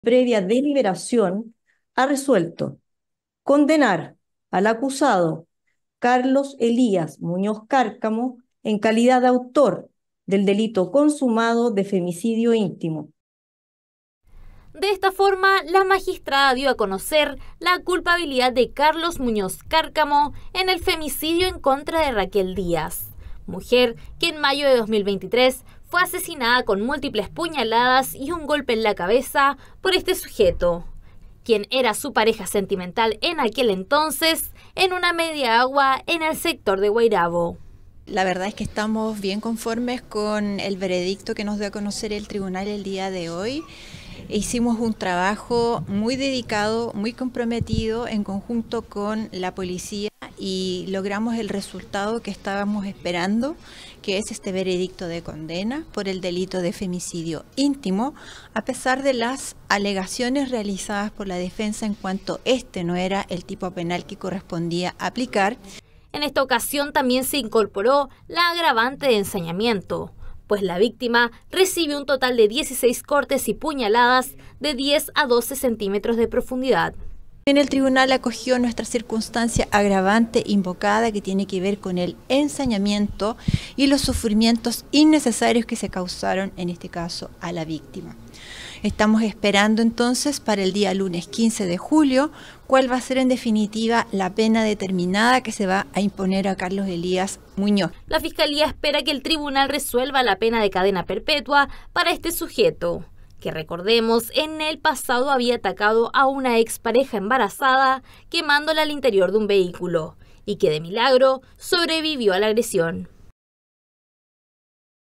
previa deliberación, ha resuelto condenar al acusado Carlos Elías Muñoz Cárcamo en calidad de autor del delito consumado de femicidio íntimo. De esta forma, la magistrada dio a conocer la culpabilidad de Carlos Muñoz Cárcamo en el femicidio en contra de Raquel Díaz, mujer que en mayo de 2023 fue asesinada con múltiples puñaladas y un golpe en la cabeza por este sujeto, quien era su pareja sentimental en aquel entonces, en una media agua en el sector de Guairabo. La verdad es que estamos bien conformes con el veredicto que nos dio a conocer el tribunal el día de hoy. Hicimos un trabajo muy dedicado, muy comprometido en conjunto con la policía y logramos el resultado que estábamos esperando, que es este veredicto de condena por el delito de femicidio íntimo, a pesar de las alegaciones realizadas por la defensa en cuanto este no era el tipo penal que correspondía aplicar. En esta ocasión también se incorporó la agravante de ensañamiento, pues la víctima recibe un total de 16 cortes y puñaladas de 10 a 12 centímetros de profundidad. En el tribunal acogió nuestra circunstancia agravante invocada que tiene que ver con el ensañamiento y los sufrimientos innecesarios que se causaron en este caso a la víctima. Estamos esperando entonces para el día lunes 15 de julio cuál va a ser en definitiva la pena determinada que se va a imponer a Carlos Elías Muñoz. La Fiscalía espera que el tribunal resuelva la pena de cadena perpetua para este sujeto que recordemos en el pasado había atacado a una expareja embarazada quemándola al interior de un vehículo y que de milagro sobrevivió a la agresión.